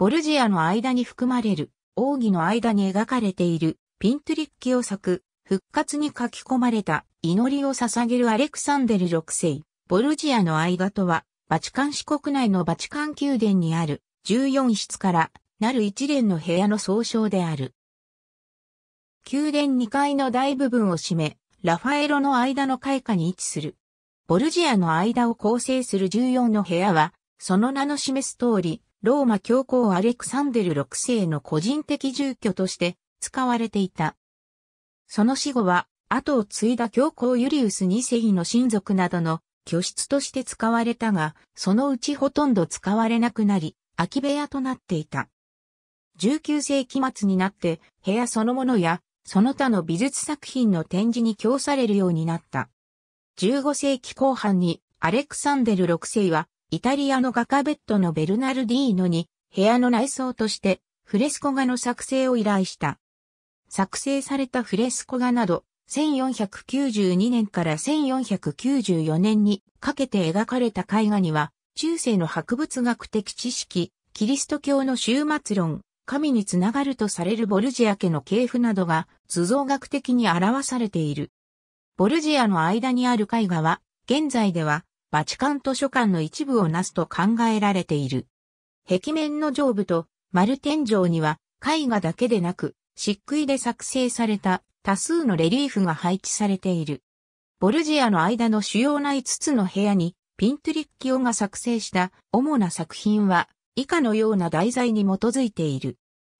ボルジアの間に含まれる、奥義の間に描かれている、ピントリッキ咲作、復活に書き込まれた、祈りを捧げるアレクサンデル6世、ボルジアの間とは、バチカン市国内のバチカン宮殿にある、14室から、なる一連の部屋の総称である。宮殿2階の大部分を占め、ラファエロの間の開花に位置する。ボルジアの間を構成する14の部屋は、その名の示す通り、ローマ教皇アレクサンデル6世の個人的住居として使われていた。その死後は、後を継いだ教皇ユリウス2世の親族などの居室として使われたが、そのうちほとんど使われなくなり、空き部屋となっていた。19世紀末になって部屋そのものやその他の美術作品の展示に供されるようになった。15世紀後半にアレクサンデル6世はイタリアの画家ベッドのベルナルディーノに部屋の内装としてフレスコ画の作成を依頼した。作成されたフレスコ画など、1492年から1494年にかけて描かれた絵画には、中世の博物学的知識、キリスト教の終末論、神につながるとされるボルジア家の系譜などが図像学的に表されている。ボルジアの間にある絵画は、現在ではバチカン図書館の一部をなすと考えられている。壁面の上部と丸天井には絵画だけでなく、漆喰で作成された多数のレリーフが配置されている。ボルジアの間の主要な5つの部屋に、ピントリッキオが作成した主な作品は、以下のような題材に基づいている。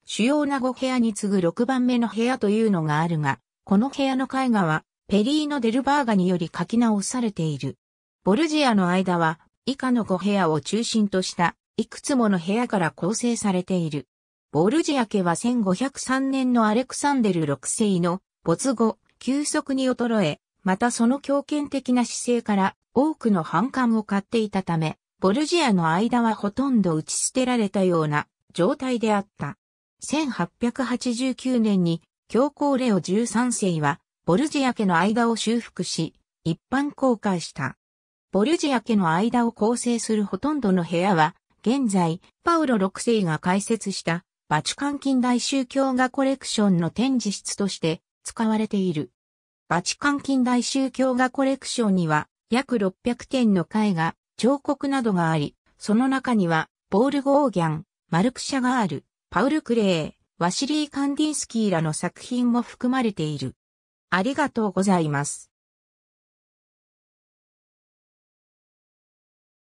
主要な5部屋に次ぐ6番目の部屋というのがあるが、この部屋の絵画は、ペリーノ・デルバーガにより書き直されている。ボルジアの間は以下の5部屋を中心としたいくつもの部屋から構成されている。ボルジア家は1503年のアレクサンデル6世の没後、急速に衰え、またその強権的な姿勢から多くの反感を買っていたため、ボルジアの間はほとんど打ち捨てられたような状態であった。1889年に教皇レオ13世はボルジア家の間を修復し、一般公開した。ボルジア家の間を構成するほとんどの部屋は、現在、パウロ6世が開設したバチカン近代宗教画コレクションの展示室として使われている。バチカン近代宗教画コレクションには約600点の絵画、彫刻などがあり、その中にはボール・ゴーギャン、マルク・シャガール、パウル・クレー、ワシリー・カンディンスキーらの作品も含まれている。ありがとうございます。